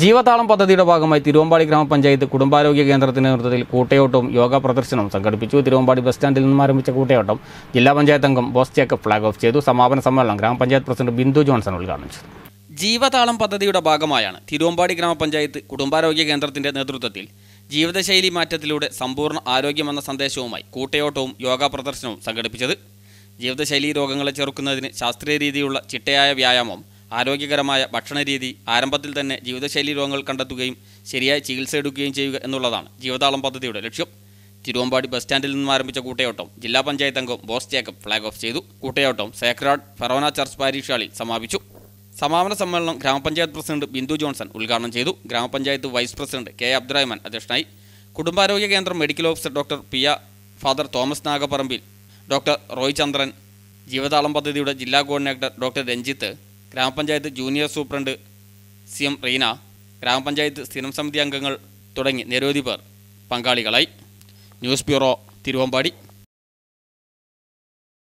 ജീവതാളം പദ്ധതിയുടെ ഭാഗമായി തിരുവമ്പാടി ഗ്രാമപഞ്ചായത്ത് കുടുംബാരോഗ്യ കേന്ദ്രത്തിന്റെ നേതൃത്വത്തിൽ കൂട്ടയോട്ടവും യോഗ പ്രദർശനവും സംഘടിപ്പിച്ചു തിരുവമ്പാടി ബസ് സ്റ്റാൻഡിൽ നിന്നും ആരംഭിച്ച കൂട്ടയോട്ടം ജില്ലാ പഞ്ചായത്ത് അംഗം ബോസ് ചേക്ക് ഫ്ളാഗ് ഓഫ് ചെയ്തു സമാപന സമ്മേളനം ഗ്രാമപഞ്ചായത്ത് പ്രസിഡന്റ് ബിന്ദു ജോൺസൺ ഉദ്ഘാടനം ചെയ്തു ജീവതാളം പദ്ധതിയുടെ ഭാഗമായാണ് തിരുവമ്പാടി ഗ്രാമപഞ്ചായത്ത് കുടുംബാരോഗ്യ കേന്ദ്രത്തിന്റെ നേതൃത്വത്തിൽ ജീവിതശൈലി മാറ്റത്തിലൂടെ സമ്പൂർണ്ണ ആരോഗ്യമെന്ന സന്ദേശവുമായി കൂട്ടയോട്ടവും യോഗ പ്രദർശനവും സംഘടിപ്പിച്ചത് ജീവിതശൈലി രോഗങ്ങളെ ചെറുക്കുന്നതിന് ശാസ്ത്രീയ രീതിയിലുള്ള ചിട്ടയായ വ്യായാമം ആരോഗ്യകരമായ ഭക്ഷണരീതി ആരംഭത്തിൽ തന്നെ ജീവിതശൈലി രോഗങ്ങൾ കണ്ടെത്തുകയും ശരിയായ ചികിത്സ എടുക്കുകയും ചെയ്യുക എന്നുള്ളതാണ് ജീവതാളം പദ്ധതിയുടെ ലക്ഷ്യം തിരുവമ്പാടി ബസ് സ്റ്റാൻഡിൽ നിന്നും ആരംഭിച്ച കൂട്ടയോട്ടം ജില്ലാ പഞ്ചായത്ത് അംഗം ബോസ് ജേക്കബ് ഫ്ലാഗ് ഓഫ് ചെയ്തു കൂട്ടയോട്ടം സേക്രാഡ് ഫെറോന ചർച്ച് പാരീഷ് ഹാളിൽ സമാപിച്ചു സമാപന സമ്മേളനം ഗ്രാമപഞ്ചായത്ത് പ്രസിഡന്റ് ബിന്ദു ജോൺസൺ ഉദ്ഘാടനം ചെയ്തു ഗ്രാമപഞ്ചായത്ത് വൈസ് പ്രസിഡന്റ് കെ അബ്ദുറഹ്മാൻ അധ്യക്ഷനായി കുടുംബാരോഗ്യ കേന്ദ്രം medical officer doctor Piya father Thomas Nagapparambil doctor Roy Chandran Jeevathalam പദ്ധതിയുടെ ജില്ലാ കോർഡിനേറ്റർ ഡോക്ടർ രഞ്ജിത്ത് ഗ്രാമപഞ്ചായത്ത് junior superintendent C M Reena ഗ്രാമപഞ്ചായത്ത് സ്ഥിരം സമിതി അംഗങ്ങൾ തുടങ്ങി നിരവധി പേർ പങ്കാളികളായി ന്യൂസ് ബ്യൂറോ തിരുവമ്പാടി